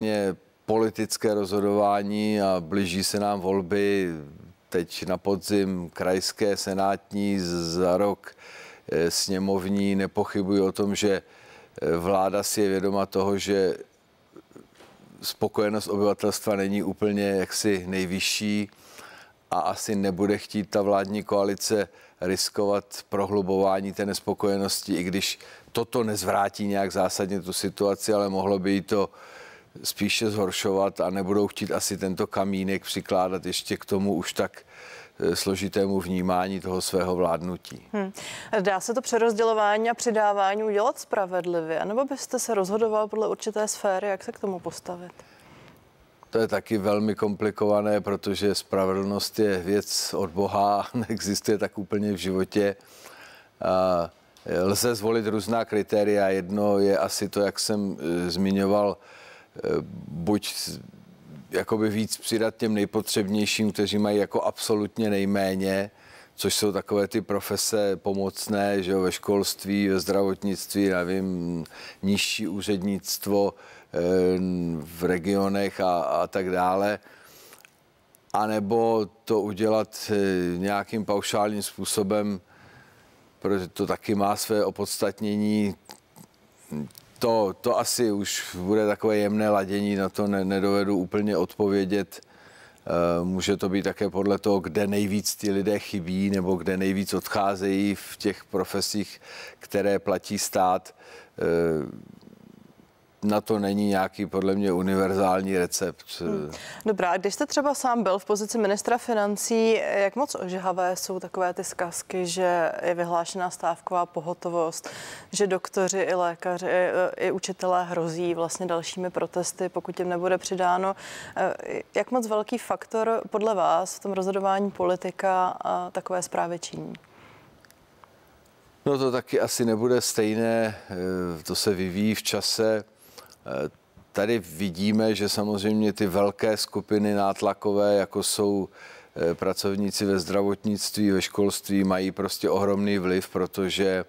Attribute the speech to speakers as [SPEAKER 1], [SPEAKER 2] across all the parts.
[SPEAKER 1] Je vlastně politické rozhodování a blíží se nám volby teď na podzim krajské, senátní, za rok eh, sněmovní. Nepochybuji o tom, že eh, vláda si je vědoma toho, že spokojenost obyvatelstva není úplně jaksi nejvyšší a asi nebude chtít ta vládní koalice riskovat prohlubování té nespokojenosti, i když toto nezvrátí nějak zásadně tu situaci, ale mohlo by jí to spíše zhoršovat a nebudou chtít asi tento kamínek přikládat ještě k tomu už tak eh, složitému vnímání toho svého vládnutí.
[SPEAKER 2] Hmm. Dá se to přerozdělování a přidávání udělat spravedlivě, nebo byste se rozhodoval podle určité sféry, jak se k tomu postavit?
[SPEAKER 1] To je taky velmi komplikované, protože spravedlnost je věc od Boha, neexistuje tak úplně v životě. A eh, lze zvolit různá kritéria. Jedno je asi to, jak jsem eh, zmiňoval, Eh, buď jakoby víc přidat těm nejpotřebnějším, kteří mají jako absolutně nejméně, což jsou takové ty profese pomocné, že jo, ve školství, ve zdravotnictví, nevím, nižší úřednictvo eh, v regionech a, a tak dále. A nebo to udělat eh, nějakým paušálním způsobem, protože to taky má své opodstatnění to, to asi už bude takové jemné ladění, na to ne, nedovedu úplně odpovědět. Eh, může to být také podle toho, kde nejvíc ti lidé chybí nebo kde nejvíc odcházejí v těch profesích, které platí stát. Eh, na to není nějaký podle mě univerzální recept. Hmm.
[SPEAKER 2] Dobrá, a když jste třeba sám byl v pozici ministra financí, jak moc ožehavé jsou takové ty zkazky, že je vyhlášená stávková pohotovost, že doktoři i lékaři i učitelé hrozí vlastně dalšími protesty, pokud jim nebude přidáno. Eh, jak moc velký faktor podle vás v tom rozhodování politika a takové zprávy činí?
[SPEAKER 1] No to taky asi nebude stejné, eh, to se vyvíjí v čase. Tady vidíme, že samozřejmě ty velké skupiny nátlakové, jako jsou eh, pracovníci ve zdravotnictví, ve školství, mají prostě ohromný vliv, protože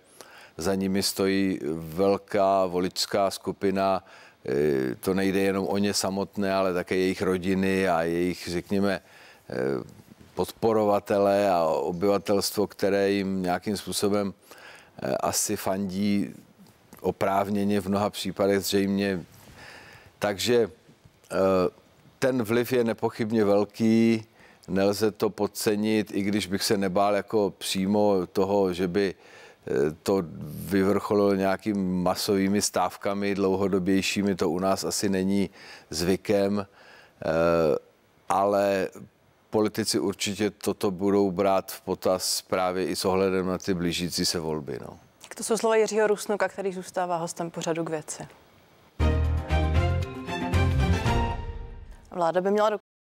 [SPEAKER 1] za nimi stojí velká voličská skupina. Eh, to nejde jenom o ně samotné, ale také jejich rodiny a jejich, řekněme, eh, podporovatele a obyvatelstvo, které jim nějakým způsobem asi fandí oprávněně v mnoha případech zřejmě. Takže eh, ten vliv je nepochybně velký, nelze to podcenit, i když bych se nebál jako přímo toho, že by eh, to vyvrcholilo nějakými masovými stávkami dlouhodobějšími, to u nás asi není zvykem, eh, ale politici určitě toto budou brát v potaz právě i s ohledem na ty blížící se volby. No.
[SPEAKER 2] Tak to jsou slova Jiřího Rusnuka, který zůstává hostem pořadu k věci. Vláda by měla do